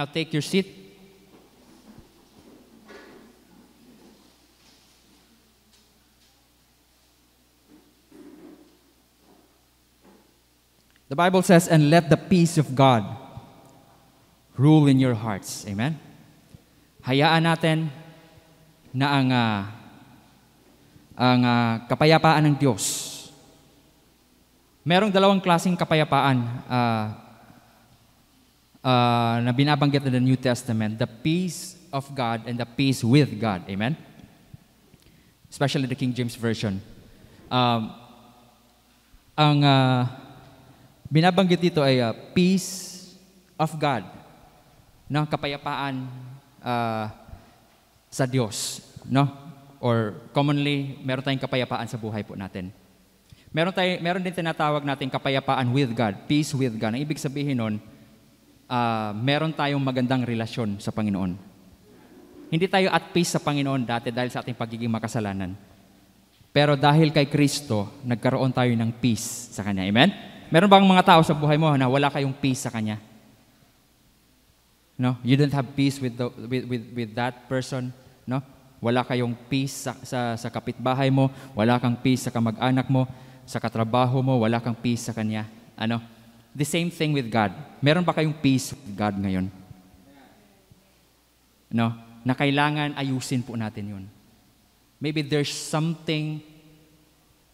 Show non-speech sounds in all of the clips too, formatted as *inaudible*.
now take your seat. The Bible says, and let the peace of God rule in your hearts. Amen? Hayaan natin na ang, uh, ang uh, kapayapaan ng Diyos. Merong dalawang klaseng kapayapaan uh, uh, na binabanggit na the New Testament, the peace of God and the peace with God. Amen? Especially the King James Version. Um, ang uh, binabanggit dito ay uh, peace of God. No? Kapayapaan uh, sa Diyos. No? Or commonly, meron tayong kapayapaan sa buhay po natin. Meron, tayo, meron din tinatawag natin kapayapaan with God, peace with God. Ang ibig sabihin nun, uh, meron tayong magandang relasyon sa Panginoon. Hindi tayo at peace sa Panginoon dati dahil sa ating pagiging makasalanan. Pero dahil kay Kristo, nagkaroon tayo ng peace sa Kanya. Amen? Meron bang mga tao sa buhay mo na wala kayong peace sa Kanya? No? You don't have peace with, the, with, with, with that person. No? Wala kayong peace sa, sa, sa kapitbahay mo. Wala kang peace sa kamag-anak mo. Sa katrabaho mo. Wala kang peace sa Kanya. Ano? The same thing with God. Meron ba kayong peace with God ngayon? No? Na kailangan ayusin po natin yun. Maybe there's something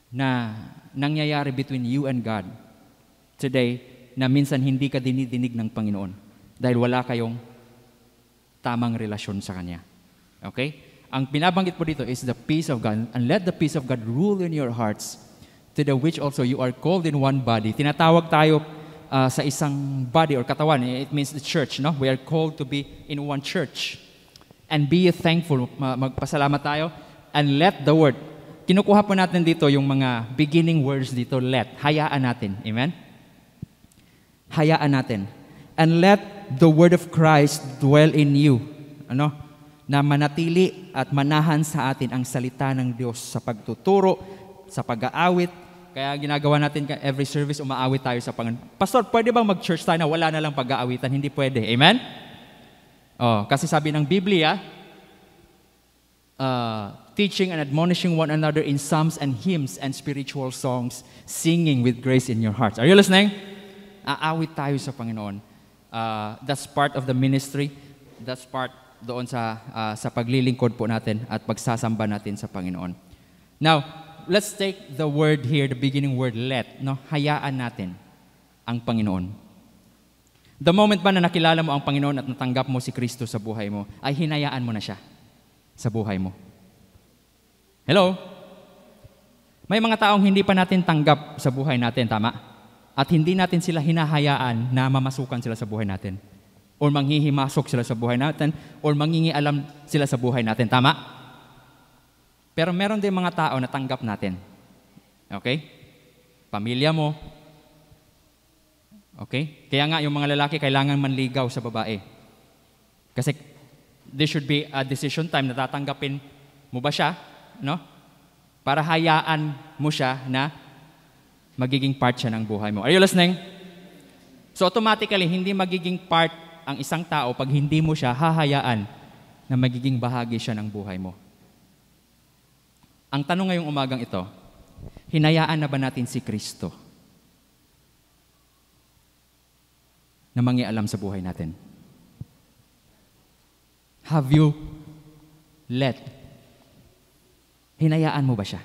na nangyayari between you and God today na minsan hindi ka dinidinig ng Panginoon dahil wala kayong tamang relasyon sa Kanya. Okay? Ang pinabanggit po dito is the peace of God. And let the peace of God rule in your hearts to the which also you are called in one body. Tinatawag tayo uh, sa isang body or katawan. Eh, it means the church, no? We are called to be in one church. And be thankful. Magpasalamat tayo. And let the word. Kinukuha po natin dito yung mga beginning words dito, let. Hayaan natin. Amen? Hayaan natin. And let the word of Christ dwell in you. Ano? Na manatili at manahan sa atin ang salita ng Diyos sa pagtuturo, sa pag-aawit, kaya ginagawa natin every service, umaawit tayo sa Panginoon. Pastor, pwede bang mag-church tayo na wala na lang pag-aawitan? Hindi pwede. Amen? Oh, kasi sabi ng Biblia, uh, teaching and admonishing one another in psalms and hymns and spiritual songs, singing with grace in your hearts. Are you listening? Aawit tayo sa Panginoon. Uh, that's part of the ministry. That's part doon sa, uh, sa paglilingkod po natin at pagsasamba natin sa Panginoon. Now, let's take the word here, the beginning word, let. No? Hayaan natin ang Panginoon. The moment ba na nakilala mo ang Panginoon at natanggap mo si Kristo sa buhay mo, ay hinayaan mo na siya sa buhay mo. Hello? May mga taong hindi pa natin tanggap sa buhay natin, tama? At hindi natin sila hinahayaan na mamasukan sila sa buhay natin. Or manghihimasok sila sa buhay natin, or mangingialam sila sa buhay natin, tama? Pero meron din mga tao na tanggap natin. Okay? Pamilya mo. Okay? Kaya nga yung mga lalaki kailangan manligaw sa babae. Kasi this should be a decision time na tatanggapin mo ba siya, no? Para hayaan mo siya na magiging part siya ng buhay mo. Are you listening? So automatically, hindi magiging part ang isang tao pag hindi mo siya hahayaan na magiging bahagi siya ng buhay mo. Ang tanong ngayong umagang ito, hinayaan na ba natin si Kristo na mangialam sa buhay natin? Have you let? Hinayaan mo ba siya?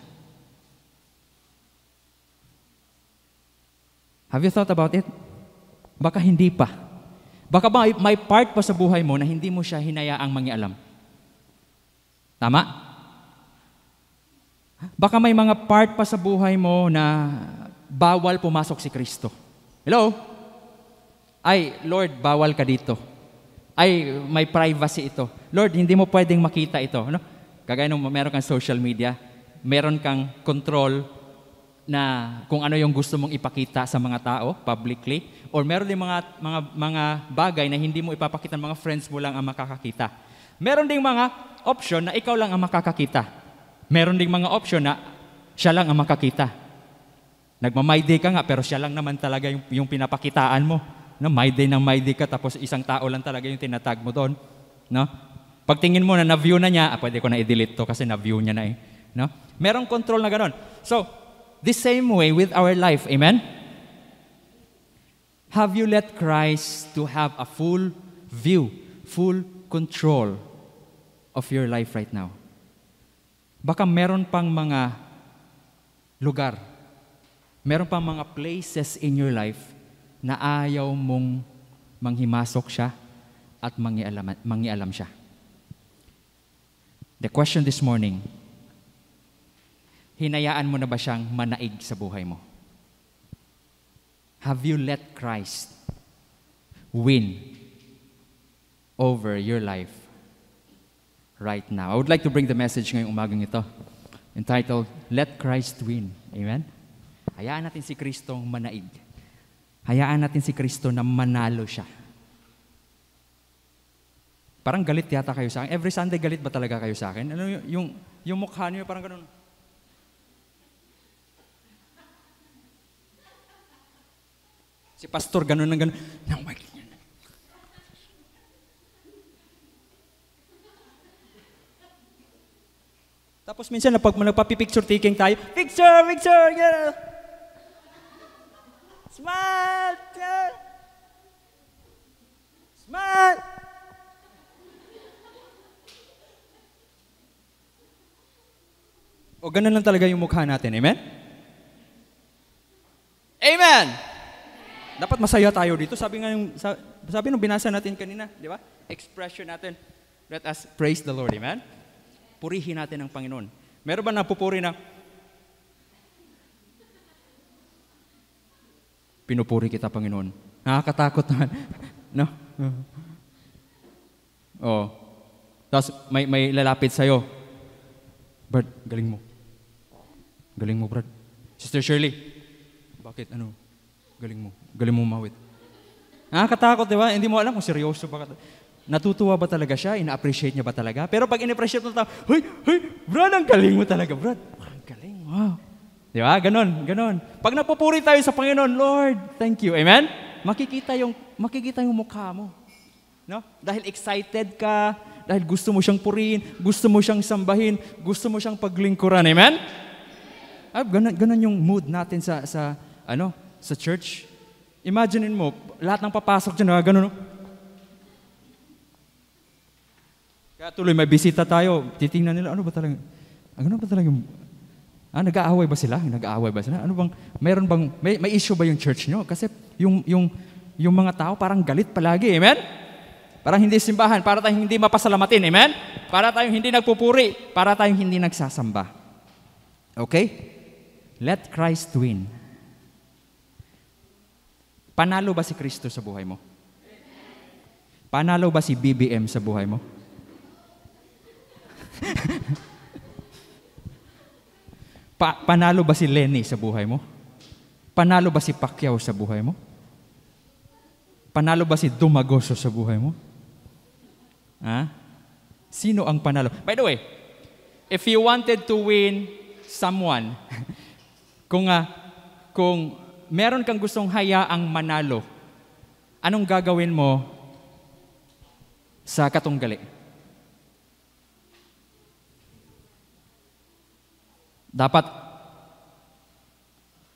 Have you thought about it? Baka hindi pa. Baka ba may part pa sa buhay mo na hindi mo siya hinayaang mangialam? Tama? Baka may mga part pa sa buhay mo na bawal pumasok si Kristo. Hello? Ay, Lord, bawal ka dito. Ay, may privacy ito. Lord, hindi mo pwedeng makita ito. Ano? Kagaya nung meron kang social media, meron kang control na kung ano yung gusto mong ipakita sa mga tao publicly or meron din mga mga mga bagay na hindi mo ipapakita ng mga friends mo lang ang makakakita. Meron ding mga option na ikaw lang ang makakakita meron ding mga option na siya lang ang makakita. Nagma-my day ka nga, pero siya lang naman talaga yung, yung pinapakitaan mo. No, my day ng my day ka, tapos isang tao lang talaga yung tinatag mo doon. No? Pagtingin mo na na-view na niya, ah, pwede ko na i-delete to kasi na-view niya na eh. No? Merong control na ganun. So, the same way with our life. Amen? Have you let Christ to have a full view, full control of your life right now? Baka meron pang mga lugar, meron pang mga places in your life na ayaw mong manghimasok siya at mangialam, mangialam siya. The question this morning, hinayaan mo na ba siyang manaig sa buhay mo? Have you let Christ win over your life right now. I would like to bring the message ngayong umagang ito, entitled, Let Christ Win. Amen? Hayaan natin si Kristong manaig. Hayaan natin si Kristo na manalo siya. Parang galit yata kayo sa akin. Every Sunday, galit ba talaga kayo sa akin? Ano yung, yung, mukha niyo parang ganun. Si pastor, ganun ng ganun. Nang wait Tapos minsan, pag nagpapipicture taking tayo, picture, picture, yeah. Smile! Yeah. Smile! O ganun lang talaga yung mukha natin. Amen? Amen! Dapat masaya tayo dito. Sabi nga yung, sabi nung binasa natin kanina, di ba? Expression natin. Let us praise the Lord. Amen? Purihin natin ang Panginoon. Meron ba napupuri na, pinupuri kita, Panginoon. Nakakatakot naman. *laughs* no? Oh. Tapos may, may lalapit sa'yo. Brad, galing mo. Galing mo, Brad. Sister Shirley, bakit ano? Galing mo. Galing mo mawit. Nakakatakot, di ba? Hindi mo alam kung seryoso ba. Natutuwa ba talaga siya? Ina-appreciate niya ba talaga? Pero pag in-appreciate mo tao, Hoy, hoy, Brad, ang galing mo talaga, Brad. Ah, ang galing, wow. Di ba? Ganon, ganon. Pag napupuri tayo sa Panginoon, Lord, thank you. Amen? Makikita yung, makikita yung mukha mo. No? Dahil excited ka, dahil gusto mo siyang purihin, gusto mo siyang sambahin, gusto mo siyang paglingkuran. Amen? Ah, ganon, ganon yung mood natin sa, sa, ano, sa church. Imaginein mo, lahat ng papasok dyan, ah, ganon, no? Kaya tuloy may bisita tayo, titingnan nila, ano ba talaga, ano ba talaga, ah, nag-aaway ba sila? Nag-aaway ba sila? Ano bang, meron bang, may, may issue ba yung church nyo? Kasi yung, yung, yung mga tao parang galit palagi, amen? Parang hindi simbahan, para tayong hindi mapasalamatin, amen? Para tayong hindi nagpupuri, para tayong hindi nagsasamba. Okay? Let Christ win. Panalo ba si Kristo sa buhay mo? Panalo ba si BBM sa buhay mo? *laughs* pa- panalo ba si Lenny sa buhay mo? Panalo ba si Pacquiao sa buhay mo? Panalo ba si Dumagoso sa buhay mo? Ha? Sino ang panalo? By the way, if you wanted to win someone, *laughs* kung, uh, kung meron kang gustong haya ang manalo, anong gagawin mo sa katunggali? Dapat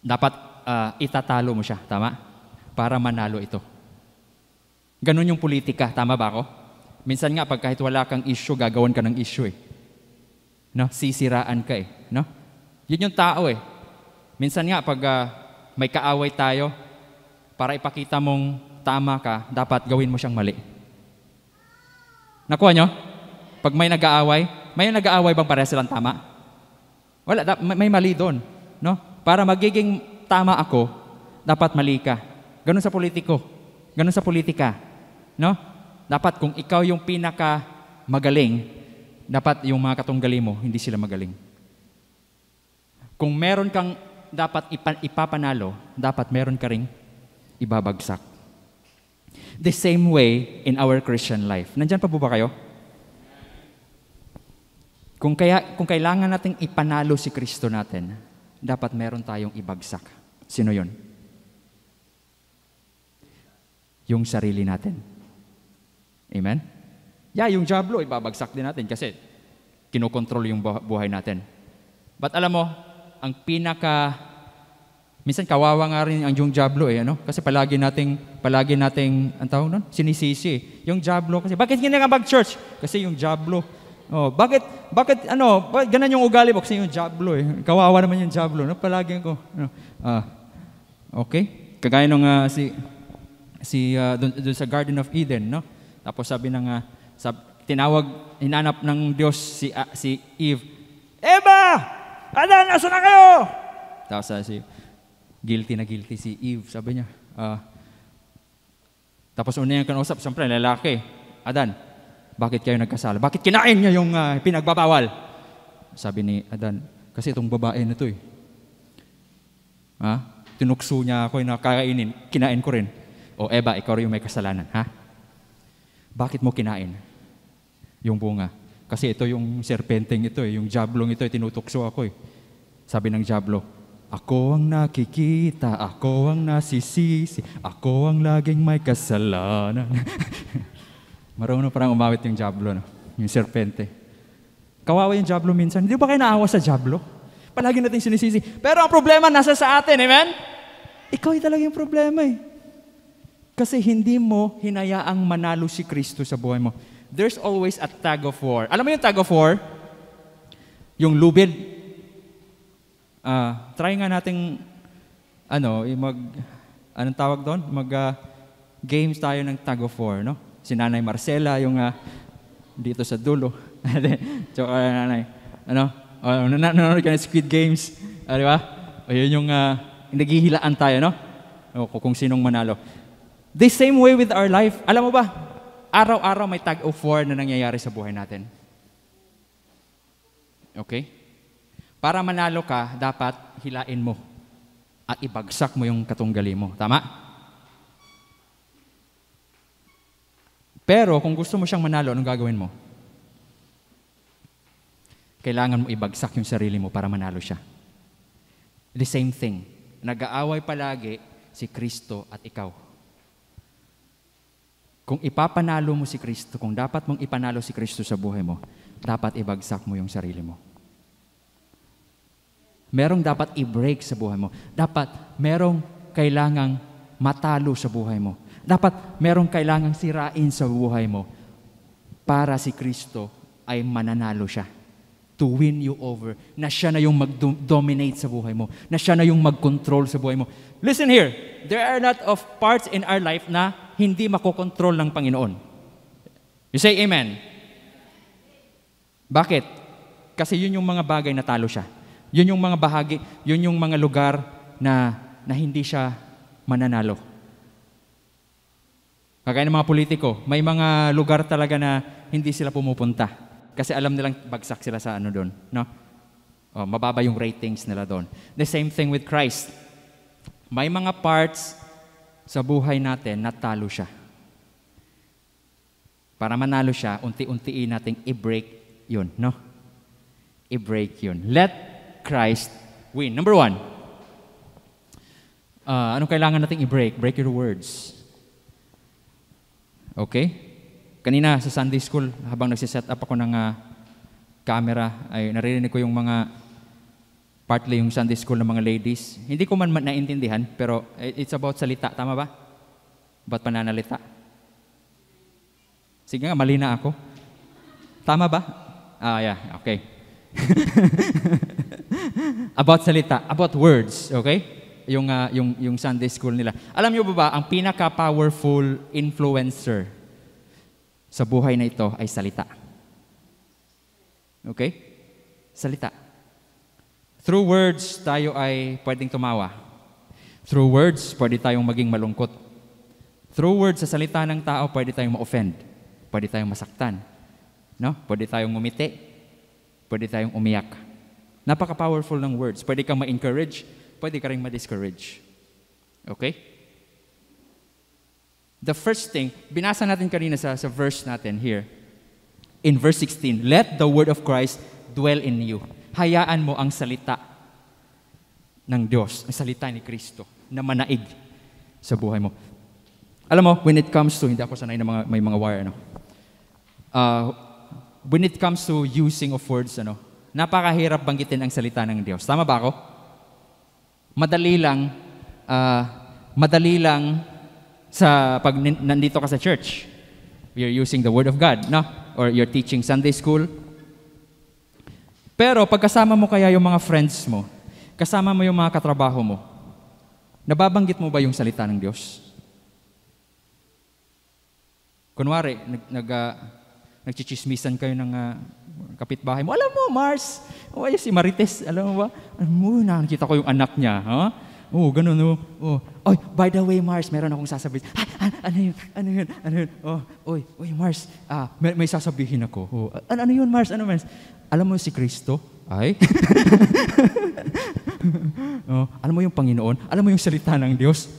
dapat uh, itatalo mo siya, tama? Para manalo ito. Ganun yung politika, tama ba ako? Minsan nga pag kahit wala kang issue, gagawan ka ng issue eh. No? Sisiraan ka eh, no? Yun yung tao eh. Minsan nga pag uh, may kaaway tayo, para ipakita mong tama ka, dapat gawin mo siyang mali. Nakuha nyo? Pag may nag-aaway, may nag-aaway bang pare silang tama? Wala, may mali doon. No? Para magiging tama ako, dapat mali ka. Ganun sa politiko. Ganun sa politika. No? Dapat kung ikaw yung pinaka magaling, dapat yung mga katunggali mo, hindi sila magaling. Kung meron kang dapat ipapanalo, dapat meron ka ring ibabagsak. The same way in our Christian life. Nandyan pa po ba kayo? Kung, kaya, kung kailangan nating ipanalo si Kristo natin, dapat meron tayong ibagsak. Sino yon? Yung sarili natin. Amen? Yeah, yung Diablo, ibabagsak din natin kasi kinokontrol yung buhay natin. But alam mo, ang pinaka minsan kawawa nga rin ang yung Diablo eh, ano? Kasi palagi nating palagi nating ang tawag noon, sinisisi. Yung Diablo kasi bakit hindi nga mag-church? Kasi yung Diablo Oh, bakit bakit ano, bakit ganun yung ugali mo kasi yung Diablo eh. Kawawa naman yung Diablo, no? Palagi ko. Ano, ah, okay. Kagaya nung uh, si si uh, dun, dun sa Garden of Eden, no? Tapos sabi ng uh, sab, tinawag hinanap ng Diyos si uh, si Eve. Eva! Adan, nasa na kayo? Tapos uh, si guilty na guilty si Eve, sabi niya. Uh, tapos una yung kanausap, siyempre, lalaki. Adan, bakit kayo nagkasala? Bakit kinain niya yung uh, pinagbabawal? Sabi ni Adan, kasi itong babae na to eh. Ha? Tinukso niya ako eh, na nakakainin, kinain ko rin. O Eva, ikaw rin yung may kasalanan, ha? Bakit mo kinain yung bunga? Kasi ito yung serpenteng ito eh, yung jablong ito eh, tinutukso ako eh. Sabi ng jablo, ako ang nakikita, ako ang nasisisi, ako ang laging may kasalanan. *laughs* Marunong parang umawit yung Diablo, no? yung serpente. Kawawa yung Diablo minsan. Hindi ba kayo naawa sa Diablo? Palagi natin sinisisi. Pero ang problema nasa sa atin, amen? Ikaw ay talaga yung problema eh. Kasi hindi mo hinayaang manalo si Kristo sa buhay mo. There's always a tag of war. Alam mo yung tag of war? Yung lubid. Uh, ah, try nga nating ano, mag anong tawag doon? Mag uh, games tayo ng tag of war, no? si Nanay Marcela, yung uh, dito sa dulo. *laughs* Tsaka uh, nanay, ano, oh, ano nanonood ka ng Squid Games. Ah, di ba? O oh, yun yung uh, naghihilaan tayo, no? O, oh, kung sinong manalo. The same way with our life. Alam mo ba, araw-araw may tag of war na nangyayari sa buhay natin. Okay? Para manalo ka, dapat hilain mo at ibagsak mo yung katunggali mo. Tama? Pero kung gusto mo siyang manalo, anong gagawin mo? Kailangan mo ibagsak yung sarili mo para manalo siya. The same thing. Nag-aaway palagi si Kristo at ikaw. Kung ipapanalo mo si Kristo, kung dapat mong ipanalo si Kristo sa buhay mo, dapat ibagsak mo yung sarili mo. Merong dapat i-break sa buhay mo. Dapat merong kailangang matalo sa buhay mo dapat merong kailangang sirain sa buhay mo para si Kristo ay mananalo siya to win you over, na siya na yung mag-dominate sa buhay mo, na siya na yung mag-control sa buhay mo. Listen here, there are a lot of parts in our life na hindi makokontrol ng Panginoon. You say amen? Bakit? Kasi yun yung mga bagay na talo siya. Yun yung mga bahagi, yun yung mga lugar na, na hindi siya mananalo. Kagaya ng mga politiko, may mga lugar talaga na hindi sila pumupunta. Kasi alam nilang bagsak sila sa ano doon. No? O, mababa yung ratings nila doon. The same thing with Christ. May mga parts sa buhay natin na talo siya. Para manalo siya, unti-untiin nating i-break yun. No? I-break yun. Let Christ win. Number one, uh, anong kailangan nating i-break? Break your words. Okay? Kanina sa Sunday school, habang nagsiset up ako ng uh, camera, ay naririnig ko yung mga, partly yung Sunday school ng mga ladies. Hindi ko man naintindihan, pero it's about salita. Tama ba? Ba't pananalita? Sige nga, mali na ako. Tama ba? Ah, yeah, okay. *laughs* about salita, about words, okay? yung, uh, yung, yung Sunday school nila. Alam nyo ba ba, ang pinaka-powerful influencer sa buhay na ito ay salita. Okay? Salita. Through words, tayo ay pwedeng tumawa. Through words, pwede tayong maging malungkot. Through words, sa salita ng tao, pwede tayong ma-offend. Pwede tayong masaktan. No? Pwede tayong ngumiti. Pwede tayong umiyak. Napaka-powerful ng words. Pwede kang ma-encourage, pwede ka rin ma-discourage. Okay? The first thing, binasa natin kanina sa, sa verse natin here. In verse 16, Let the word of Christ dwell in you. Hayaan mo ang salita ng Diyos, ang salita ni Kristo na manaig sa buhay mo. Alam mo, when it comes to, hindi ako sanay na mga, may mga wire, ano? Uh, when it comes to using of words, ano, napakahirap banggitin ang salita ng Diyos. Tama ba ako? madali lang, uh, madali lang sa pag nandito ka sa church. You're using the Word of God, no? Or you're teaching Sunday school. Pero pagkasama mo kaya yung mga friends mo, kasama mo yung mga katrabaho mo, nababanggit mo ba yung salita ng Diyos? Kunwari, nag, nag, uh, nagchichismisan kayo ng uh, kapitbahay mo, alam mo, Mars, o oh, si Marites, alam mo ba? Alam mo, nakikita ko yung anak niya, ha? Huh? oh, ganun, oh. oh. Oy, by the way, Mars, meron akong sasabihin. Ah, an- ano yun? Ano yun? Ano yun? Oh, oy, oy, Mars, ah, may, may sasabihin ako. Oh, an- ano yun, Mars? Ano, Mars? Alam mo si Kristo? Ay? *laughs* oh, alam mo yung Panginoon? Alam mo yung salita ng Diyos?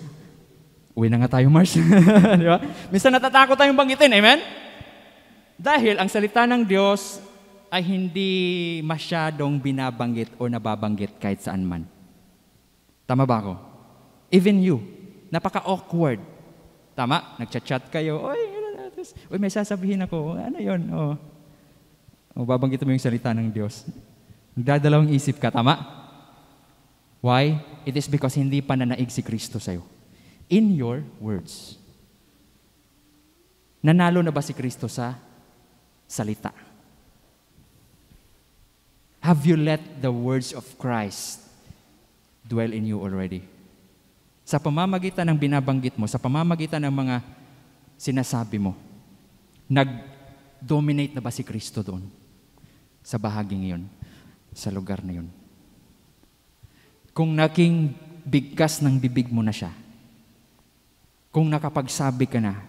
Uwi na nga tayo, Mars. *laughs* Di ba? Minsan natatakot tayong banggitin, amen? Dahil ang salita ng Diyos ay hindi masyadong binabanggit o nababanggit kahit saan man. Tama ba ako? Even you, napaka-awkward. Tama, nagchat-chat kayo, oy, ano oy, may sasabihin ako, ano yon? Oh. O, oh, babanggit mo yung salita ng Diyos. Nagdadalawang isip ka, tama? Why? It is because hindi pa nanaig si Kristo sa'yo. In your words. Nanalo na ba si Kristo sa salita? Have you let the words of Christ dwell in you already? Sa pamamagitan ng binabanggit mo, sa pamamagitan ng mga sinasabi mo, nag-dominate na ba si Kristo doon? Sa bahaging iyon, sa lugar na yun. Kung naging bigkas ng bibig mo na siya, kung nakapagsabi ka na,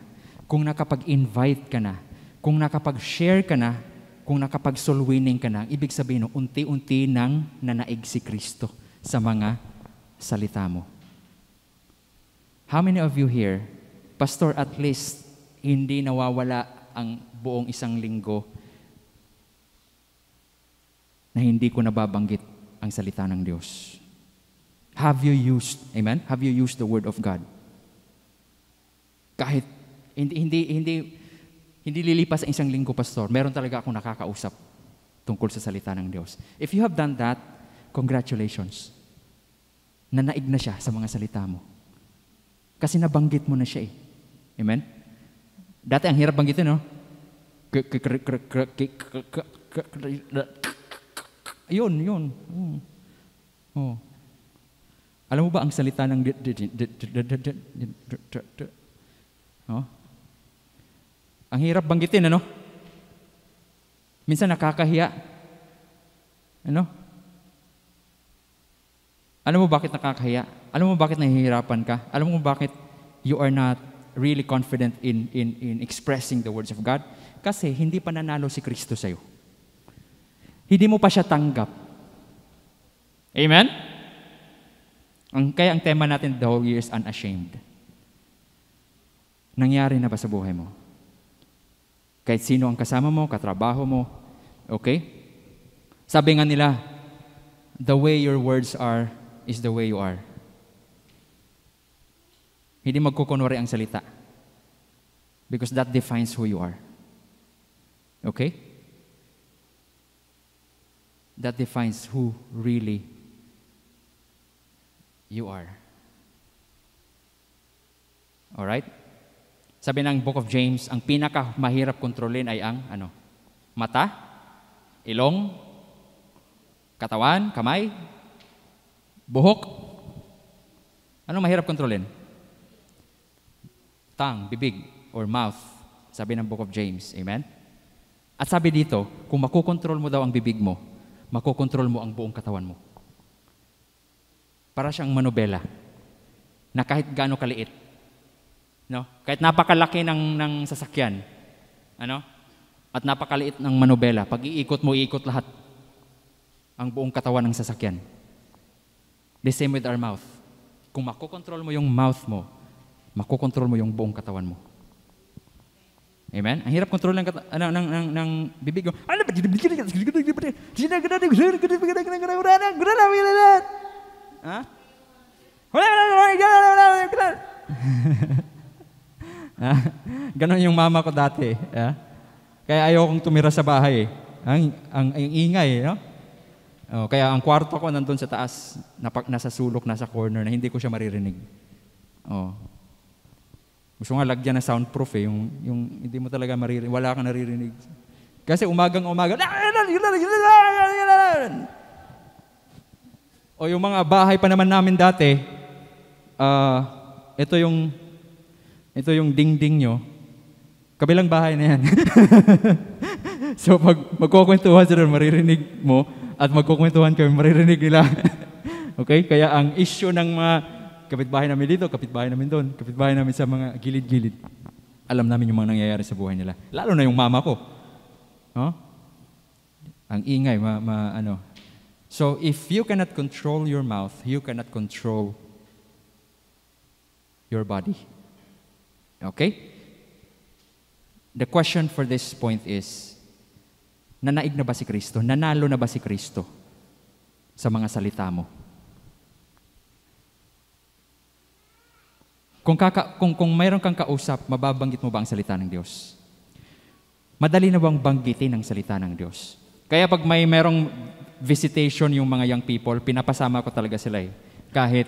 kung nakapag-invite ka na, kung nakapag-share ka na kung nakapag-soul winning ka na, ibig sabihin, no, unti-unti nang nanaig si Kristo sa mga salita mo. How many of you here, Pastor, at least hindi nawawala ang buong isang linggo na hindi ko nababanggit ang salita ng Diyos? Have you used, amen? Have you used the Word of God? Kahit hindi, hindi, hindi, hindi lilipas ang isang linggo, Pastor. Meron talaga akong nakakausap tungkol sa salita ng Diyos. If you have done that, congratulations. Nanaig na siya sa mga salita mo. Kasi nabanggit mo na siya eh. Amen? Dati ang hirap banggitin, no? Yun, yun. Oh. Alam mo ba ang salita ng... Oh? Ang hirap banggitin, ano? Minsan nakakahiya. Ano? Alam mo bakit nakakahiya? Alam mo bakit nahihirapan ka? Alam mo bakit you are not really confident in, in, in expressing the words of God? Kasi hindi pa nanalo si Kristo sa'yo. Hindi mo pa siya tanggap. Amen? Ang, kaya ang tema natin the whole year is unashamed. Nangyari na ba sa buhay mo? Kahit sino ang kasama mo, katrabaho mo. Okay? Sabi nga nila, the way your words are is the way you are. Hindi magkukunwari ang salita. Because that defines who you are. Okay? That defines who really you are. All right? Sabi ng Book of James, ang pinaka mahirap kontrolin ay ang ano? Mata, ilong, katawan, kamay, buhok. Ano mahirap kontrolin? Tang, bibig, or mouth. Sabi ng Book of James. Amen? At sabi dito, kung makukontrol mo daw ang bibig mo, makukontrol mo ang buong katawan mo. Para siyang manobela na kahit gaano kaliit, No? Kahit napakalaki ng, ng sasakyan, ano? at napakaliit ng manubela, pag iikot mo, iikot lahat ang buong katawan ng sasakyan. The same with our mouth. Kung makokontrol mo yung mouth mo, makokontrol mo yung buong katawan mo. Amen? Ang hirap kontrol ng, kat- ng, ng, ng, ng bibig mo. Ano ba? Ha? Huh? Ah, *laughs* ganon yung mama ko dati. Yeah? Kaya ayokong tumira sa bahay. Eh. Ang, ang, ang ingay. Eh, no? Oh, kaya ang kwarto ko nandun sa taas, napak, nasa sulok, nasa corner, na hindi ko siya maririnig. Oh. Gusto nga lagyan na soundproof eh, yung, yung hindi mo talaga maririnig, wala kang naririnig. Kasi umagang umaga, o yung mga bahay pa naman namin dati, uh, ito yung ito yung dingding nyo. Kabilang bahay na yan. *laughs* so pag magkukwentuhan sila, maririnig mo at magkukwentuhan kami, maririnig nila. *laughs* okay? Kaya ang issue ng mga kapitbahay namin dito, kapitbahay namin doon, kapitbahay namin sa mga gilid-gilid, alam namin yung mga nangyayari sa buhay nila. Lalo na yung mama ko. No? Ang ingay, ma, ma, ano. So if you cannot control your mouth, you cannot control your body. Okay? The question for this point is, nanaig na ba si Kristo? Nanalo na ba si Kristo sa mga salita mo? Kung, kaka, kung, kung mayroon kang kausap, mababanggit mo ba ang salita ng Diyos? Madali na bang banggitin ang salita ng Diyos? Kaya pag may merong visitation yung mga young people, pinapasama ko talaga sila eh. Kahit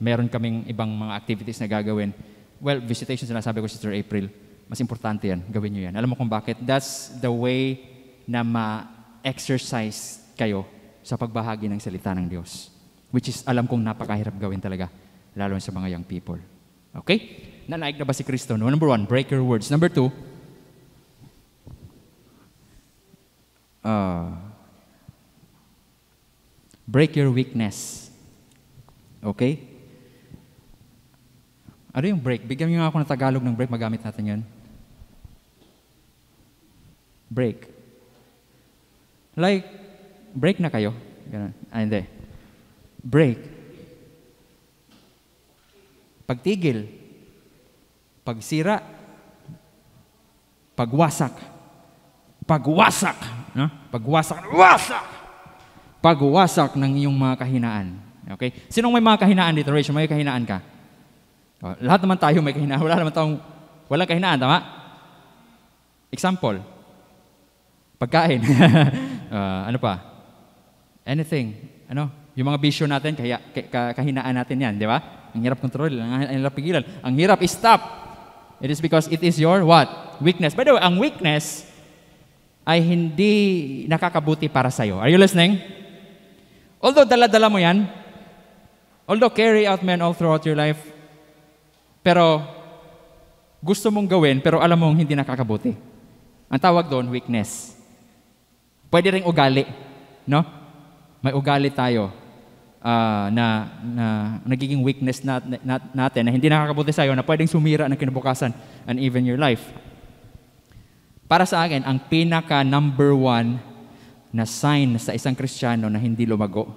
meron kaming ibang mga activities na gagawin, Well, visitation sinasabi ko, Sister April. Mas importante yan. Gawin nyo yan. Alam mo kung bakit? That's the way na ma-exercise kayo sa pagbahagi ng salita ng Diyos. Which is, alam kong napakahirap gawin talaga, lalo sa mga young people. Okay? Nanaig na ba si Kristo? No? Number one, break your words. Number two, uh, break your weakness. Okay? Ano yung break? Bigyan niyo ako ng Tagalog ng break, magamit natin yun. Break. Like, break na kayo. Ganun. Ah, hindi. Break. Pagtigil. Pagsira. Pagwasak. Pagwasak. No? Pagwasak. Wasak! Pagwasak ng iyong mga kahinaan. Okay? Sinong may mga kahinaan dito, Rachel? May kahinaan ka? O, oh, lahat naman tayo may kahinaan. Wala naman tayong, walang kahinaan, tama? Example, pagkain. uh, *laughs* ano pa? Anything. Ano? Yung mga bisyo natin, kaya, kahinaan natin yan, di ba? Ang hirap kontrol, ang, ang hirap pigilan. Ang hirap stop. It is because it is your what? Weakness. By the way, ang weakness ay hindi nakakabuti para sa'yo. Are you listening? Although dala-dala mo yan, although carry out men all throughout your life, pero gusto mong gawin, pero alam mong hindi nakakabuti. Ang tawag doon, weakness. Pwede rin ugali, no? May ugali tayo uh, na, na nagiging weakness nat, nat, natin na hindi nakakabuti sa'yo, na pwedeng sumira ng kinabukasan and even your life. Para sa akin, ang pinaka number one na sign sa isang Kristiyano na hindi lumago,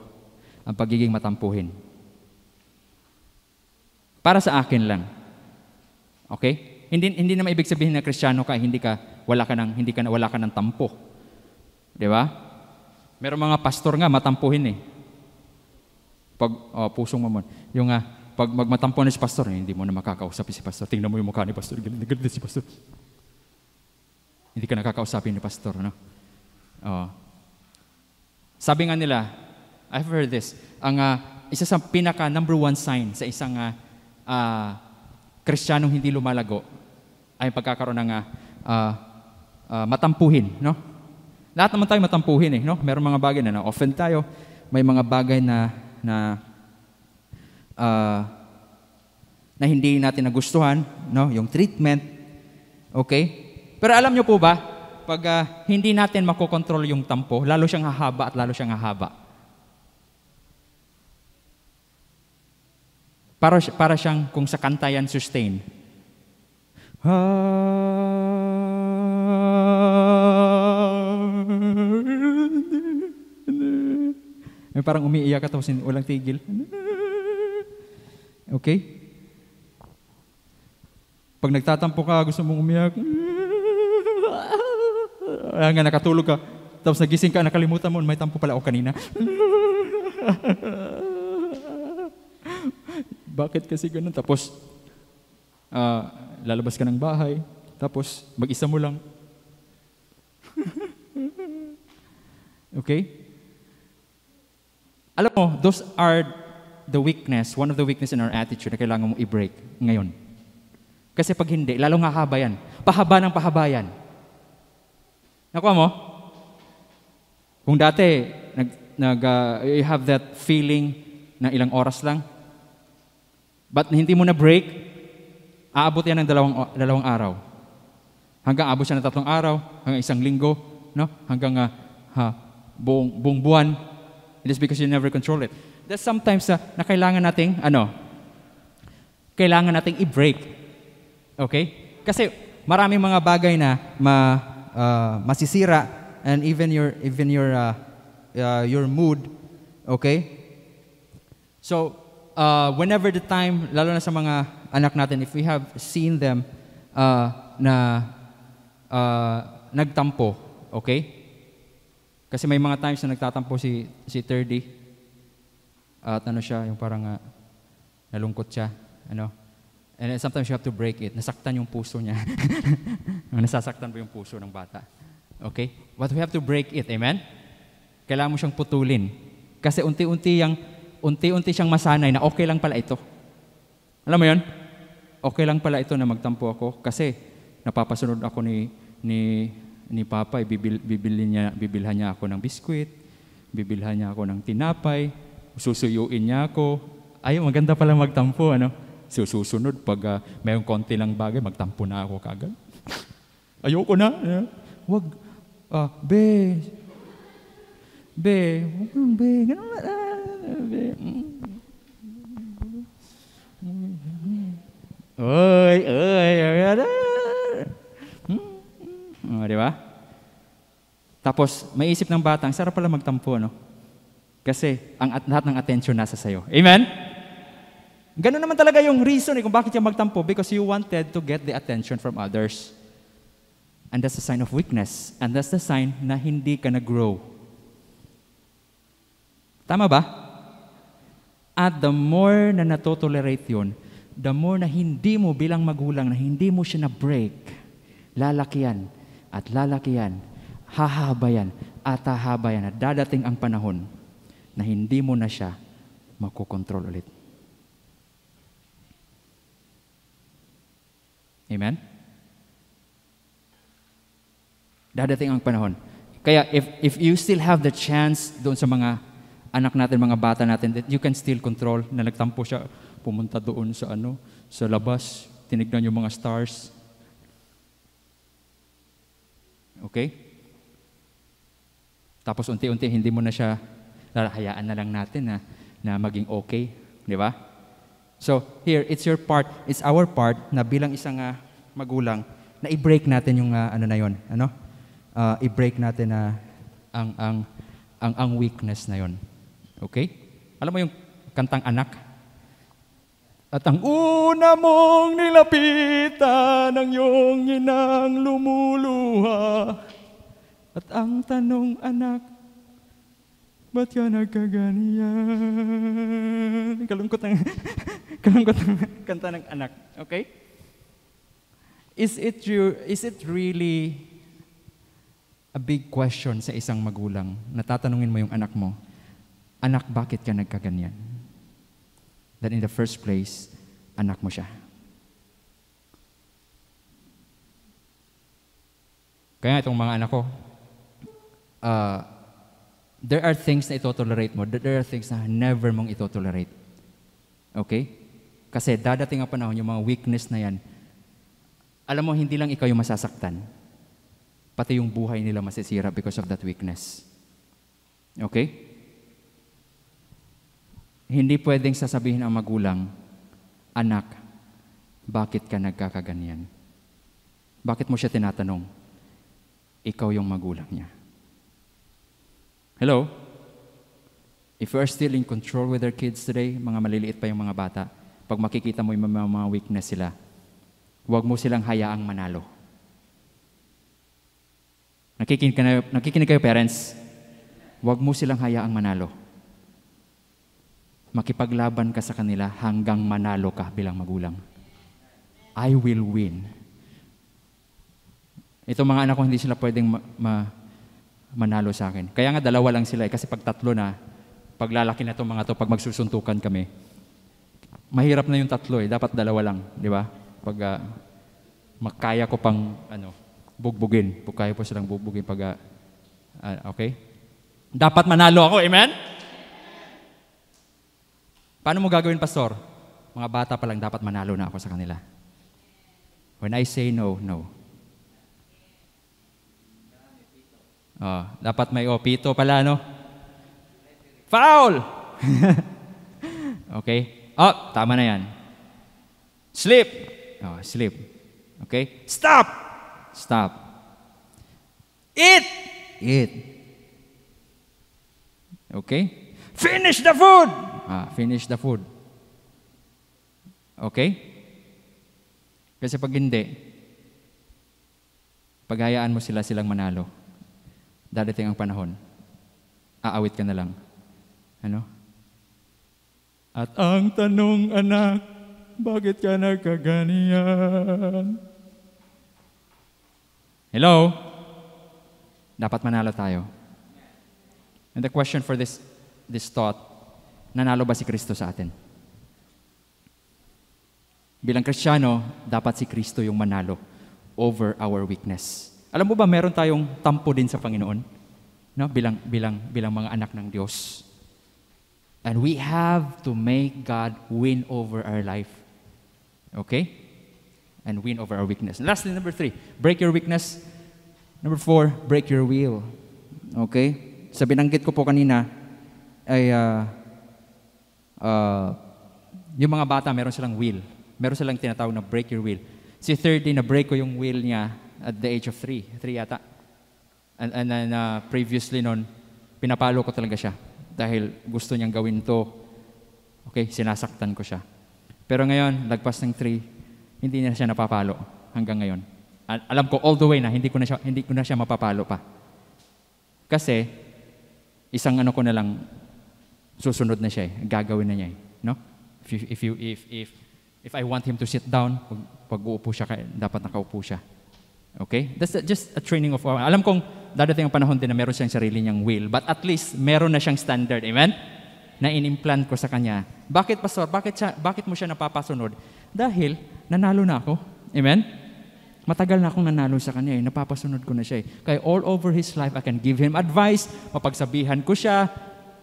ang pagiging matampuhin. Para sa akin lang, Okay? Hindi hindi na ibig sabihin na Kristiyano ka hindi ka wala ka ng hindi ka wala ka ng tampo. 'Di ba? Merong mga pastor nga matampuhin eh. Pag oh, pusong mamon. Yung uh, pag magmatampo na si pastor, eh, hindi mo na makakausap si pastor. Tingnan mo yung mukha ni pastor. Ganito, ganito si pastor. Hindi ka nakakausapin ni pastor, no? Oh. Sabi nga nila, I've heard this, ang uh, isa sa pinaka number one sign sa isang uh, uh, kristyanong hindi lumalago ay pagkakaroon ng uh, uh, matampuhin, no? Lahat naman tayo matampuhin eh, no? Merong mga bagay na na-offend tayo, may mga bagay na na uh, na hindi natin nagustuhan, no? Yung treatment. Okay? Pero alam niyo po ba, pag uh, hindi natin makokontrol yung tampo, lalo siyang hahaba at lalo siyang hahaba. Para, para siyang kung sa kanta yan sustain. May parang umiiyak at tapos walang tigil. Okay? Pag nagtatampo ka, gusto mong umiyak. Ayan nga, nakatulog ka. Tapos nagising ka, nakalimutan mo, may tampo pala ako kanina bakit kasi ganun? Tapos, uh, lalabas ka ng bahay, tapos mag-isa mo lang. *laughs* okay? Alam mo, those are the weakness, one of the weakness in our attitude na kailangan mong i-break ngayon. Kasi pag hindi, lalong hahaba yan. Pahaba ng pahaba yan. Nakuha mo? Kung dati, nag, nag, uh, you have that feeling na ilang oras lang, But hindi mo na break, aabot yan ng dalawang, dalawang araw. Hanggang abot siya ng tatlong araw, hanggang isang linggo, no? hanggang uh, ha, buong, buong buwan. It is because you never control it. That's sometimes uh, na kailangan nating, ano, kailangan nating i-break. Okay? Kasi maraming mga bagay na ma, uh, masisira and even your even your uh, uh, your mood okay so uh, whenever the time, lalo na sa mga anak natin, if we have seen them uh, na uh, nagtampo, okay? Kasi may mga times na nagtatampo si, si 30. At ano siya, yung parang uh, nalungkot siya. Ano? And then sometimes you have to break it. Nasaktan yung puso niya. *laughs* Ano, nasasaktan po yung puso ng bata. Okay? But we have to break it. Amen? Kailangan mo siyang putulin. Kasi unti-unti yung unti-unti siyang masanay na okay lang pala ito. Alam mo yon? Okay lang pala ito na magtampo ako kasi napapasunod ako ni ni ni Papa, bibil, bibili niya, bibilhan niya ako ng biskwit, bibilhan niya ako ng tinapay, susuyuin niya ako. Ay, maganda pala magtampo, ano? Susunod pag uh, mayroong konti lang bagay, magtampo na ako kagad. *laughs* Ayoko na. Uh, wag, ah, be, be, wag be, ganun, ah, Ơi, ơi, oh, di ba? Tapos, may isip ng bata, ang sarap pala magtampo, no? Kasi, ang at lahat ng attention nasa sayo. Amen? Ganun naman talaga yung reason eh, kung bakit siya magtampo. Because you wanted to get the attention from others. And that's a sign of weakness. And that's the sign na hindi ka nag-grow. Tama ba? At the more na natotolerate yun, the more na hindi mo bilang magulang na hindi mo siya na-break, lalakian at lalakian, hahabayan at hahabayan yan at dadating ang panahon na hindi mo na siya makokontrol ulit. Amen? Dadating ang panahon. Kaya if, if you still have the chance doon sa mga anak natin, mga bata natin, that you can still control. Na nagtampo siya, pumunta doon sa ano, sa labas, tinignan yung mga stars. Okay? Tapos unti-unti, hindi mo na siya, hayaan na lang natin na, na maging okay. Di ba? So, here, it's your part, it's our part na bilang isang uh, magulang, na i-break natin yung uh, ano na yon, ano? Uh, i-break natin na uh, ang ang ang ang weakness na yon. Okay? Alam mo yung kantang anak? At ang una mong nilapitan ng iyong inang lumuluha. At ang tanong anak, ba't yan nagkaganyan? Kalungkot ang, *laughs* kalungkot ang kanta ng anak. Okay? Is it, true, is it really a big question sa isang magulang? Natatanungin mo yung anak mo, anak, bakit ka nagkaganyan? That in the first place, anak mo siya. Kaya itong mga anak ko, uh, there are things na itotolerate mo. There are things na never mong itotolerate. Okay? Kasi dadating ang panahon, yung mga weakness na yan, alam mo, hindi lang ikaw yung masasaktan. Pati yung buhay nila masisira because of that weakness. Okay? Hindi pwedeng sasabihin ang magulang, Anak, bakit ka nagkakaganyan? Bakit mo siya tinatanong? Ikaw yung magulang niya. Hello? If you are still in control with their kids today, mga maliliit pa yung mga bata, pag makikita mo yung mga weakness sila, huwag mo silang hayaang manalo. Nakikinig, ka nakikinig kayo, parents? Huwag mo silang hayaang manalo makipaglaban ka sa kanila hanggang manalo ka bilang magulang. I will win. Ito mga anak ko, hindi sila pwedeng ma- ma- manalo sa akin. Kaya nga dalawa lang sila eh, kasi pag tatlo na, paglalaki na itong mga to, pag magsusuntukan kami, mahirap na yung tatlo eh, dapat dalawa lang, di ba? Pag uh, ah, makaya ko pang, ano, bugbugin, kaya po silang bugbugin pag, uh, okay? Dapat manalo ako, amen? Paano mo gagawin, Pastor? Mga bata pa lang dapat manalo na ako sa kanila. When I say no, no. Oh, dapat may opito pala, no? Foul! *laughs* okay? Oh, tama na yan. Sleep! Oh, ah, sleep. Okay? Stop! Stop. Eat! Eat. Okay? Finish the food! Ah, finish the food. Okay? Kasi pag hindi, paghayaan mo sila silang manalo, dadating ang panahon, aawit ka na lang. Ano? At ang tanong, anak, bakit ka nagkaganyan? Hello? Dapat manalo tayo. And the question for this this thought, nanalo ba si Kristo sa atin? Bilang Kristiyano, dapat si Kristo yung manalo over our weakness. Alam mo ba, meron tayong tampo din sa Panginoon? No? Bilang, bilang, bilang mga anak ng Diyos. And we have to make God win over our life. Okay? And win over our weakness. And lastly, number three, break your weakness. Number four, break your will. Okay? Sa binanggit ko po kanina, ay uh, uh, yung mga bata meron silang will. Meron silang tinatawag na break your will. Si 30, na-break ko yung will niya at the age of 3. 3 yata. And, and then uh, previously noon, pinapalo ko talaga siya. Dahil gusto niyang gawin to. Okay, sinasaktan ko siya. Pero ngayon, lagpas ng 3, hindi na siya napapalo hanggang ngayon. Alam ko all the way na hindi ko na siya, hindi ko na siya mapapalo pa. Kasi, isang ano ko na lang, susunod na siya eh. Gagawin na niya eh. No? If, if, you, if, if, if I want him to sit down, pag, pag uupo siya, dapat nakaupo siya. Okay? That's a, just a training of... Alam kong dadating ang panahon din na meron siyang sarili niyang will, but at least meron na siyang standard. Amen? Na in-implant ko sa kanya. Bakit, Pastor? Bakit, siya, bakit mo siya napapasunod? Dahil nanalo na ako. Amen? Matagal na akong nanalo sa kanya eh. Napapasunod ko na siya eh. Kaya all over his life, I can give him advice, mapagsabihan ko siya,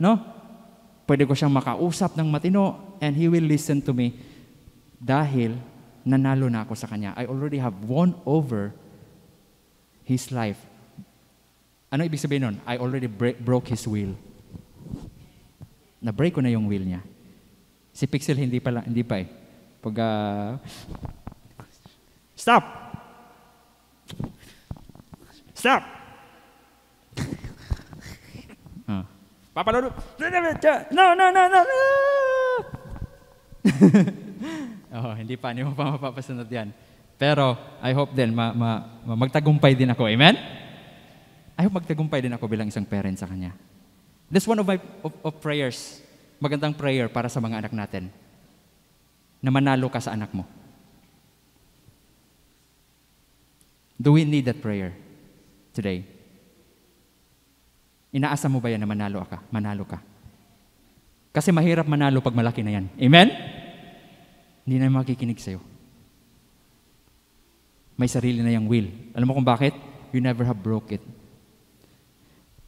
no? Pwede ko siyang makausap ng matino and he will listen to me dahil nanalo na ako sa kanya. I already have won over his life. Ano ibig sabihin nun? I already break, broke his will. Na-break ko na yung will niya. Si Pixel hindi pa, lang, hindi pa eh. Pag, uh, stop! Stop! Papanood. No, no, no, no, no! *laughs* oh, hindi pa, hindi mo pa mapapasunod yan. Pero I hope din, ma, ma, ma, magtagumpay din ako. Amen? I hope magtagumpay din ako bilang isang parent sa kanya. This one of my of, of prayers. Magandang prayer para sa mga anak natin. Na manalo ka sa anak mo. Do we need that prayer today? Inaasa mo ba yan na manalo ka? Manalo ka. Kasi mahirap manalo pag malaki na yan. Amen? Hindi na makikinig sa'yo. May sarili na yung will. Alam mo kung bakit? You never have broke it.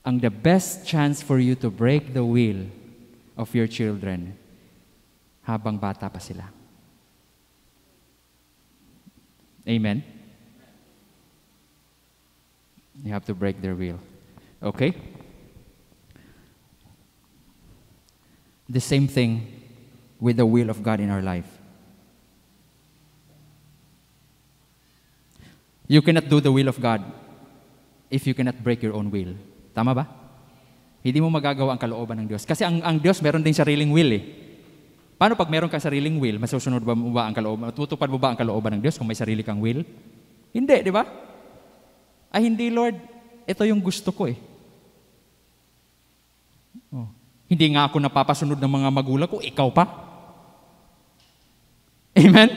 Ang the best chance for you to break the will of your children habang bata pa sila. Amen? You have to break their will. Okay? The same thing with the will of God in our life. You cannot do the will of God if you cannot break your own will. Tama ba? Hindi mo magagawa ang kalooban ng Diyos. Kasi ang, ang Diyos meron din sariling will eh. Paano pag meron kang sariling will, masusunod ba mo ba ang kalooban? Tutupad mo ba ang kalooban ng Diyos kung may sarili kang will? Hindi, di ba? Ay, hindi, Lord. Ito yung gusto ko eh. Hindi nga ako napapasunod ng mga magulang ko, ikaw pa. Amen?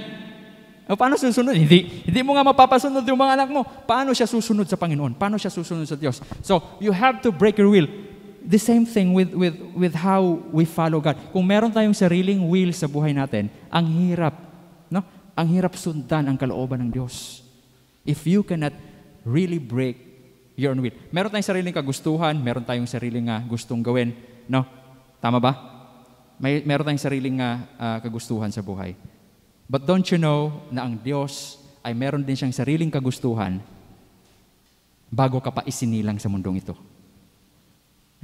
O paano susunod? Hindi, hindi mo nga mapapasunod yung mga anak mo. Paano siya susunod sa Panginoon? Paano siya susunod sa Diyos? So, you have to break your will. The same thing with, with, with how we follow God. Kung meron tayong sariling will sa buhay natin, ang hirap, no? Ang hirap sundan ang kalooban ng Diyos. If you cannot really break your own will. Meron tayong sariling kagustuhan, meron tayong sariling uh, gustong gawin, no? Tama ba? May, meron tayong sariling uh, uh, kagustuhan sa buhay. But don't you know na ang Diyos ay meron din siyang sariling kagustuhan bago ka pa isinilang sa mundong ito.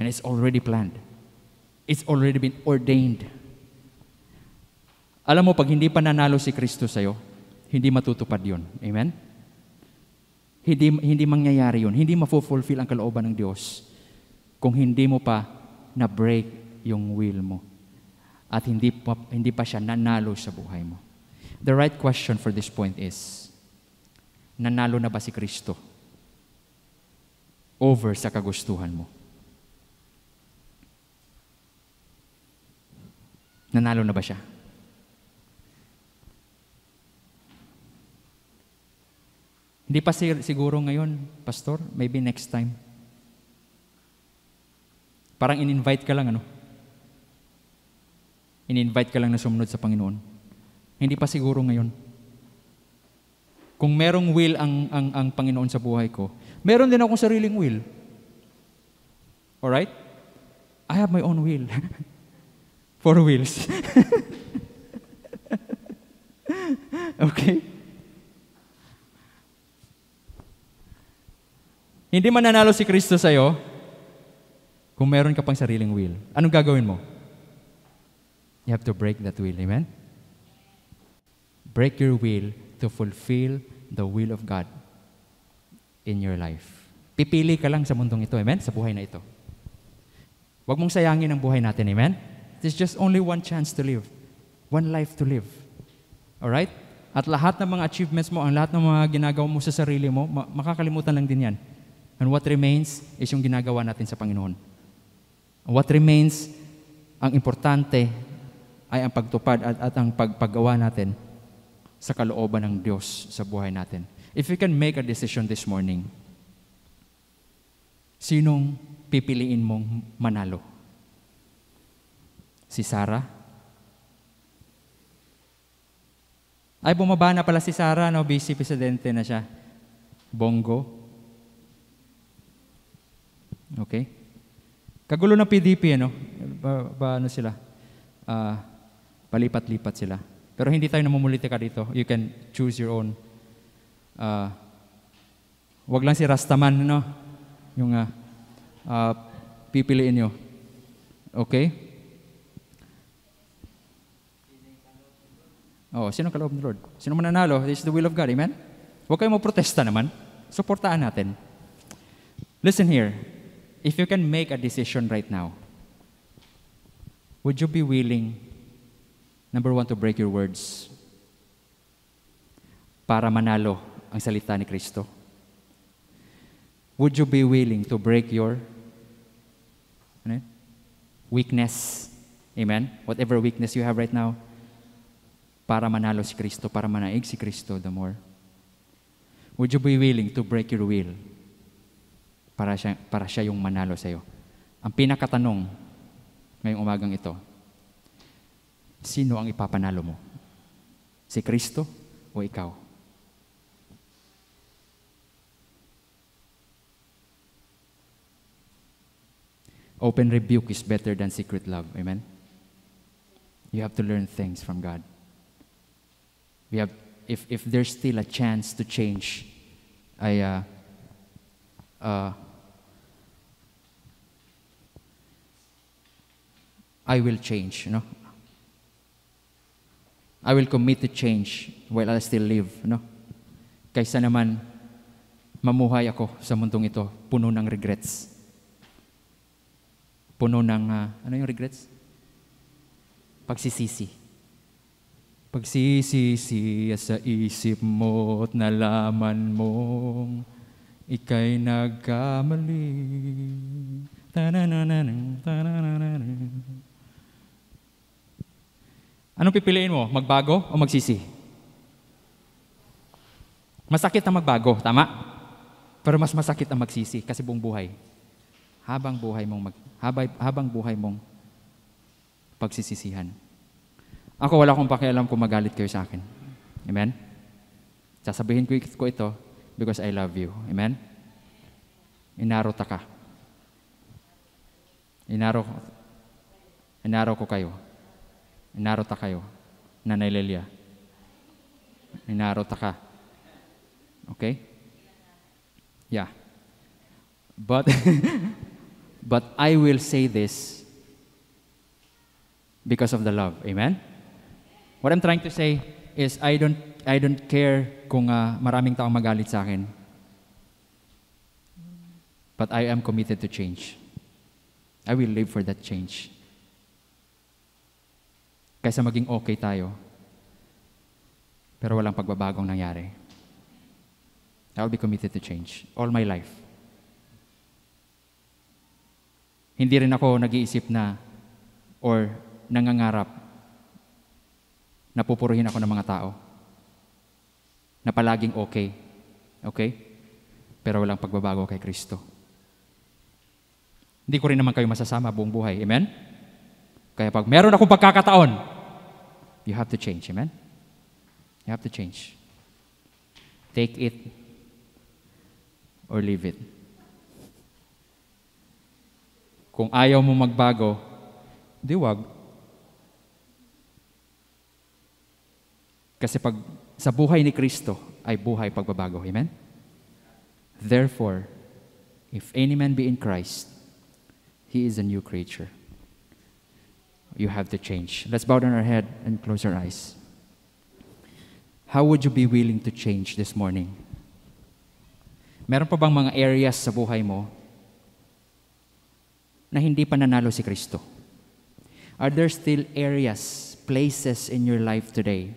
And it's already planned. It's already been ordained. Alam mo, pag hindi pa nanalo si Kristo sa'yo, hindi matutupad yon. Amen? Hindi, hindi mangyayari yon. Hindi mafulfill ang kalooban ng Diyos kung hindi mo pa na-break yung will mo. At hindi pa, hindi pa siya nanalo sa buhay mo. The right question for this point is, nanalo na ba si Kristo over sa kagustuhan mo? Nanalo na ba siya? Hindi pa siguro ngayon, Pastor. Maybe next time. Parang in-invite ka lang, ano? in-invite ka lang na sumunod sa Panginoon. Hindi pa siguro ngayon. Kung merong will ang, ang, ang Panginoon sa buhay ko, meron din akong sariling will. Alright? I have my own will. *laughs* Four wills. *laughs* okay? Hindi man nanalo si Kristo sa'yo kung meron ka pang sariling will. Anong gagawin mo? You have to break that will. Amen? Break your will to fulfill the will of God in your life. Pipili ka lang sa mundong ito. Amen? Sa buhay na ito. Huwag mong sayangin ang buhay natin. Amen? There's just only one chance to live. One life to live. Alright? At lahat ng mga achievements mo, ang lahat ng mga ginagawa mo sa sarili mo, makakalimutan lang din yan. And what remains is yung ginagawa natin sa Panginoon. And what remains, ang importante, ay ang pagtupad at, at ang pagpagawa natin sa kalooban ng Diyos sa buhay natin. If you can make a decision this morning, sinong pipiliin mong manalo? Si Sarah? Ay, bumaba na pala si Sarah, no? Vice Presidente na siya. Bongo. Okay. Kagulo ng PDP, ano? Eh, ba, ba ano sila? Uh, Palipat-lipat sila. Pero hindi tayo namumulitika dito. You can choose your own. Uh, wag lang si Rastaman, no? Yung uh, uh, pipiliin nyo. Okay? Oh, sino kaloob ni Lord? Sino mananalo? This is the will of God. Amen? Huwag kayong maprotesta naman. Suportahan natin. Listen here. If you can make a decision right now, would you be willing Number one, to break your words para manalo ang salita ni Kristo. Would you be willing to break your ano, weakness? Amen? Whatever weakness you have right now, para manalo si Kristo, para manaig si Kristo the more. Would you be willing to break your will para siya, para siya yung manalo sa'yo? Ang pinakatanong ngayong umagang ito, sino ang ipapanalo mo? Si Kristo o ikaw? Open rebuke is better than secret love. Amen? You have to learn things from God. We have, if, if there's still a chance to change, I, uh, uh, I will change, you know. I will commit to change while I still live. No? Kaysa naman, mamuhay ako sa mundong ito, puno ng regrets. Puno ng, uh, ano yung regrets? Pagsisisi. Pagsisisi sa isip mo at nalaman mong ika'y nagkamali. Ta-na-na-na-na, ta-na-na-na-na. Anong pipiliin mo? Magbago o magsisi? Masakit na magbago, tama? Pero mas masakit ang magsisi kasi buong buhay. Habang buhay mong mag, habay, habang buhay mong pagsisisihan. Ako wala akong pakialam kung magalit kayo sa akin. Amen? Sasabihin ko ito because I love you. Amen? Inarota ka. Inaro, inaro ko kayo. Minarota kayo. Nanay Lelia. Minarota ka. Okay? Yeah. But, *laughs* but I will say this because of the love. Amen? What I'm trying to say is I don't, I don't care kung uh, maraming taong magalit sa akin. But I am committed to change. I will live for that change kaysa maging okay tayo, pero walang pagbabagong nangyari. I'll be committed to change all my life. Hindi rin ako nag-iisip na or nangangarap na pupuruhin ako ng mga tao na palaging okay. Okay? Pero walang pagbabago kay Kristo. Hindi ko rin naman kayo masasama buong buhay. Amen? Kaya pag meron akong pagkakataon, you have to change. Amen? You have to change. Take it or leave it. Kung ayaw mo magbago, di wag. Kasi pag sa buhay ni Kristo ay buhay pagbabago. Amen? Therefore, if any man be in Christ, he is a new creature you have to change. Let's bow down our head and close our eyes. How would you be willing to change this morning? Meron pa bang mga areas sa buhay mo na hindi pa nanalo si Kristo? Are there still areas, places in your life today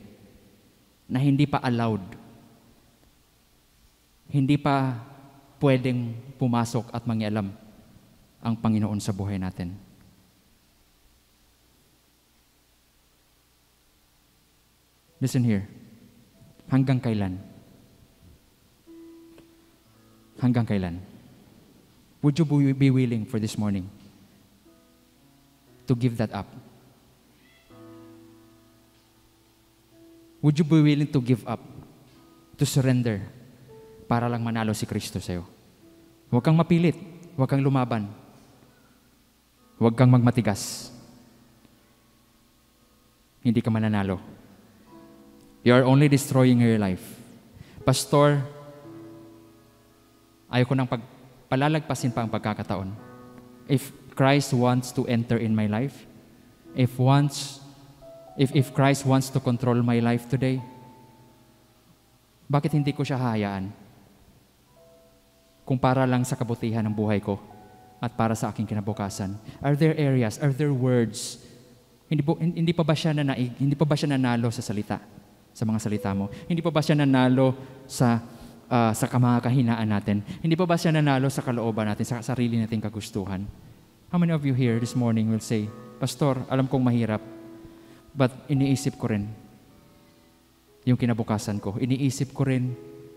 na hindi pa allowed? Hindi pa pwedeng pumasok at mangialam ang Panginoon sa buhay natin. Listen here. Hanggang kailan? Hanggang kailan? Would you be willing for this morning to give that up? Would you be willing to give up, to surrender, para lang manalo si Kristo sa'yo? Huwag kang mapilit. Huwag kang lumaban. Huwag kang magmatigas. Hindi ka mananalo You are only destroying her life. Pastor, ayoko nang pag, palalagpasin pa ang pagkakataon. If Christ wants to enter in my life, if wants, if, if Christ wants to control my life today, bakit hindi ko siya hahayaan? Kung para lang sa kabutihan ng buhay ko at para sa aking kinabukasan. Are there areas, are there words? Hindi, po, hindi pa ba siya na naig, hindi pa ba siya nanalo sa salita? sa mga salita mo? Hindi pa ba siya nanalo sa uh, sa kamakahinaan natin? Hindi pa ba siya nanalo sa kalooban natin, sa sarili nating kagustuhan? How many of you here this morning will say, Pastor, alam kong mahirap, but iniisip ko rin yung kinabukasan ko. Iniisip ko rin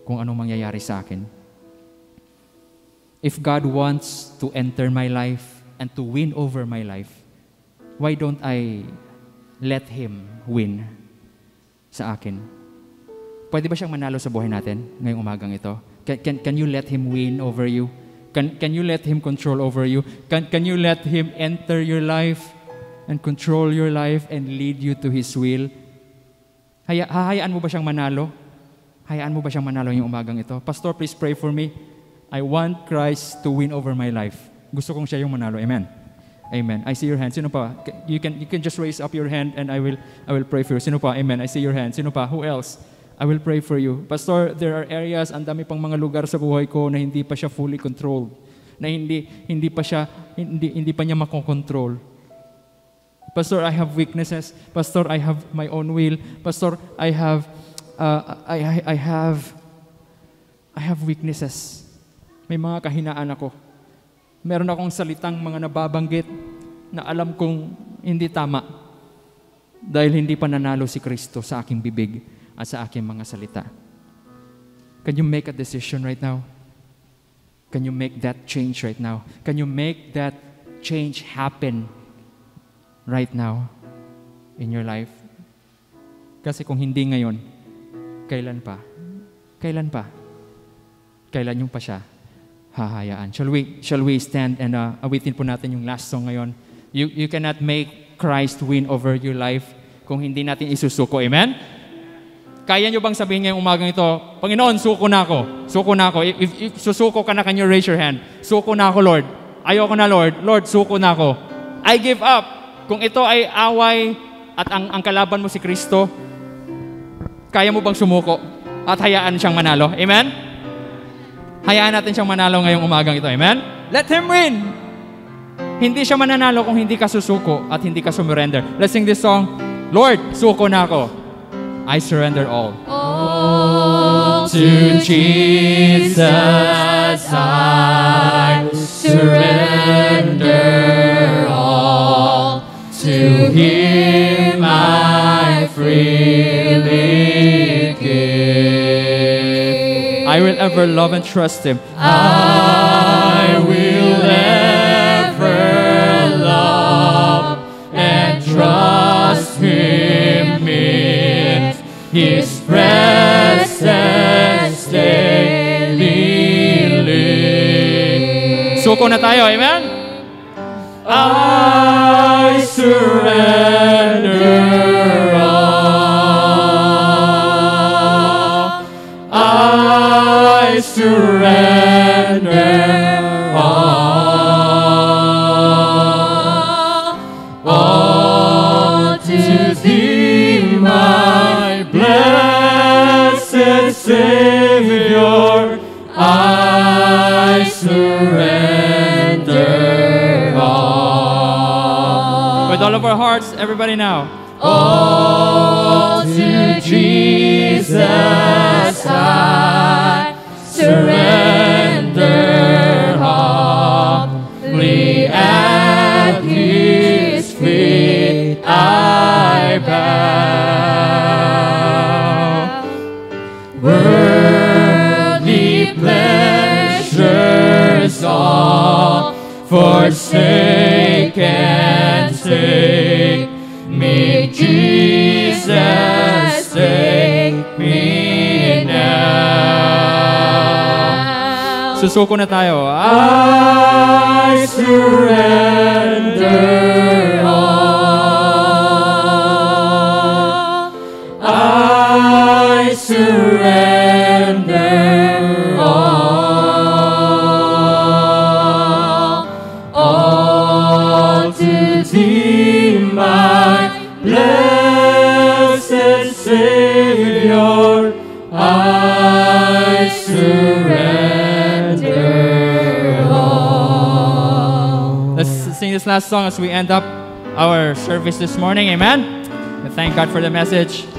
kung anong mangyayari sa akin. If God wants to enter my life and to win over my life, why don't I let Him win? sa akin. Pwede ba siyang manalo sa buhay natin ngayong umagang ito? Can, can, can you let Him win over you? Can, can you let Him control over you? Can, can you let Him enter your life and control your life and lead you to His will? Haya, hahayaan mo ba siyang manalo? Hayaan mo ba siyang manalo ngayong umagang ito? Pastor, please pray for me. I want Christ to win over my life. Gusto kong siya yung manalo. Amen. Amen. I see your hand. Sino pa? You can, you can just raise up your hand and I will, I will pray for you. Sino pa? Amen. I see your hand. Sino pa? Who else? I will pray for you. Pastor, there are areas, ang dami pang mga lugar sa buhay ko na hindi pa siya fully controlled. Na hindi, hindi pa siya, hindi, hindi pa niya makokontrol. Pastor, I have weaknesses. Pastor, I have my own will. Pastor, I have, uh, I, I, I have, I have weaknesses. May mga kahinaan ako meron akong salitang mga nababanggit na alam kong hindi tama dahil hindi pa nanalo si Kristo sa aking bibig at sa aking mga salita. Can you make a decision right now? Can you make that change right now? Can you make that change happen right now in your life? Kasi kung hindi ngayon, kailan pa? Kailan pa? Kailan yung pa siya? hahayaan. Shall we, shall we stand and uh, awitin po natin yung last song ngayon? You, you cannot make Christ win over your life kung hindi natin isusuko. Amen? Kaya nyo bang sabihin ngayong umagang ito, Panginoon, suko na ako. Suko na ako. If, if, susuko ka na, can you raise your hand? Suko na ako, Lord. Ayoko na, Lord. Lord, suko na ako. I give up. Kung ito ay away at ang, ang kalaban mo si Kristo, kaya mo bang sumuko at hayaan siyang manalo? Amen? Hayaan natin siyang manalo ngayong umagang ito. Amen? Let Him win! Hindi siya mananalo kung hindi ka susuko at hindi ka sumurrender. Let's sing this song, Lord, suko na ako. I surrender all. All to Jesus I surrender all. To Him I freely give. I will ever love and trust Him. I will ever love and trust Him in His presence daily live. Suko na tayo, amen? I surrender. of our hearts, everybody now. Oh. Susuko na tayo. I surrender. last song as we end up our service this morning. Amen. We thank God for the message.